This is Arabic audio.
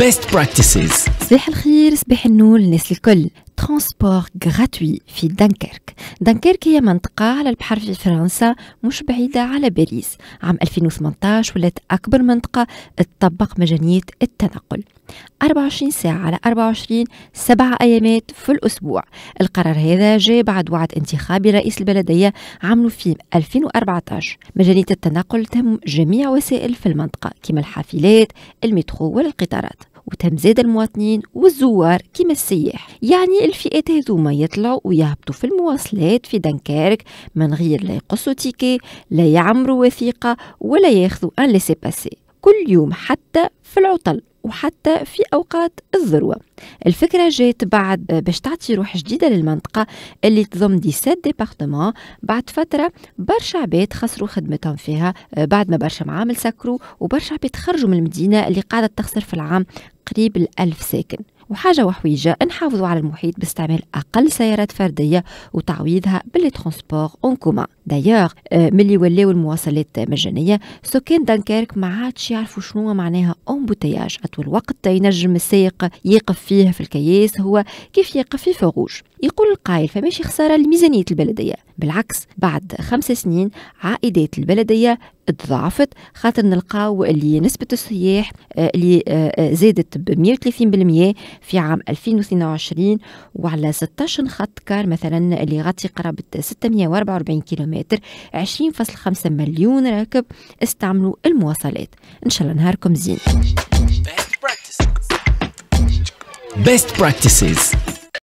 Best practices. صباح الخير صباح النور الناس الكل ترانسبور غراتوي في دنكرك دنكرك هي منطقة على البحر في فرنسا مش بعيدة على باريس عام 2018 ولات أكبر منطقة تطبق مجانية التنقل 24 ساعة على 24 سبعة أيامات في الأسبوع القرار هذا جاء بعد وعد انتخابي رئيس البلدية عملوا في 2014 مجانية التنقل تم جميع وسائل في المنطقة كما الحافلات المترو والقطارات وتم زاد المواطنين والزوار كما السياح يعني الفئات هذوما يطلعوا ويهبطوا في المواصلات في دنكيرك من غير لا يقصوا تيكي لا يعمروا وثيقة ولا ياخذوا ان ليسي باسي كل يوم حتى في العطل وحتى في أوقات الذروة الفكرة جات بعد باش تعطي روح جديدة للمنطقة اللي تضم دي سات ديبارتمون بعد فترة برشا عباد خسروا خدمتهم فيها بعد ما برشا معامل سكروا وبرشا عباد خرجوا من المدينة اللي قاعدة تخسر في العام قريب الألف ساكن وحاجة وحويجة نحافظوا على المحيط باستعمال أقل سيارات فردية وتعويضها باللي ترونسبور اون كومان دايوغ آه، ملي ولاو المواصلات مجانية سكان دنكيرك ما عادش يعرفوا شنو معناها أمبوتياج أطول وقت ينجم السائق يقف فيه في الكياس هو كيف يقف في فروج يقول القائل فماشي خسارة لميزانية البلدية بالعكس بعد خمس سنين عائدات البلدية تضاعفت خاطر نلقاو اللي نسبة السياح آه، اللي آه، آه، زادت ب 130% في عام 2022 وعلى 16 خط كار مثلا اللي غطي قرابة 644 كيلومتر 20.5 مليون راكب استعملوا المواصلات إن شاء الله نهاركم زين Best practices.